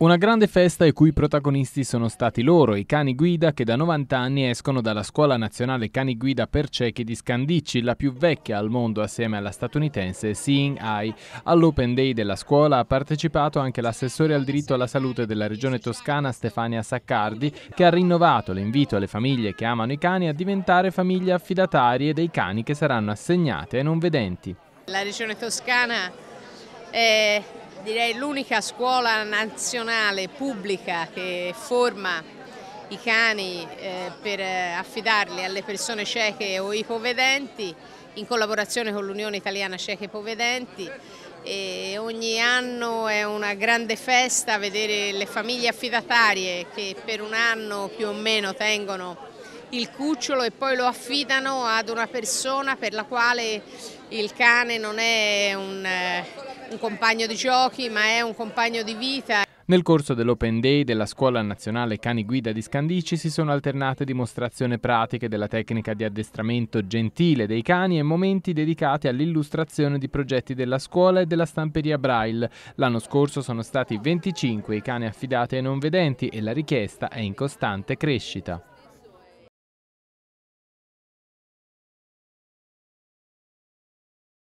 Una grande festa i cui protagonisti sono stati loro, i cani guida che da 90 anni escono dalla Scuola Nazionale Cani Guida per Ciechi di Scandicci, la più vecchia al mondo assieme alla statunitense Seeing Eye. All'Open Day della scuola ha partecipato anche l'assessore al diritto alla salute della regione toscana Stefania Saccardi che ha rinnovato l'invito alle famiglie che amano i cani a diventare famiglie affidatarie dei cani che saranno assegnate ai non vedenti. La regione toscana è direi l'unica scuola nazionale pubblica che forma i cani eh, per eh, affidarli alle persone cieche o ipovedenti in collaborazione con l'Unione Italiana Cieche Ipovedenti e ogni anno è una grande festa vedere le famiglie affidatarie che per un anno più o meno tengono il cucciolo e poi lo affidano ad una persona per la quale il cane non è un, eh, un compagno di giochi ma è un compagno di vita. Nel corso dell'Open Day della Scuola Nazionale Cani Guida di Scandici si sono alternate dimostrazioni pratiche della tecnica di addestramento gentile dei cani e momenti dedicati all'illustrazione di progetti della scuola e della stamperia Braille. L'anno scorso sono stati 25 i cani affidati ai non vedenti e la richiesta è in costante crescita.